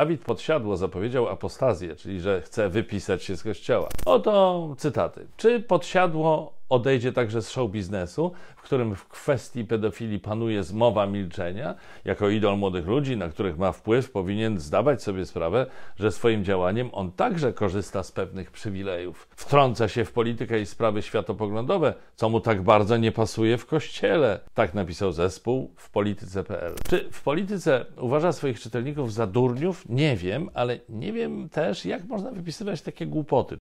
Dawid Podsiadło zapowiedział apostazję, czyli że chce wypisać się z kościoła. Oto cytaty. Czy Podsiadło Odejdzie także z show biznesu, w którym w kwestii pedofilii panuje zmowa milczenia. Jako idol młodych ludzi, na których ma wpływ, powinien zdawać sobie sprawę, że swoim działaniem on także korzysta z pewnych przywilejów. Wtrąca się w politykę i sprawy światopoglądowe, co mu tak bardzo nie pasuje w kościele. Tak napisał zespół w polityce.pl. Czy w polityce uważa swoich czytelników za durniów? Nie wiem, ale nie wiem też, jak można wypisywać takie głupoty.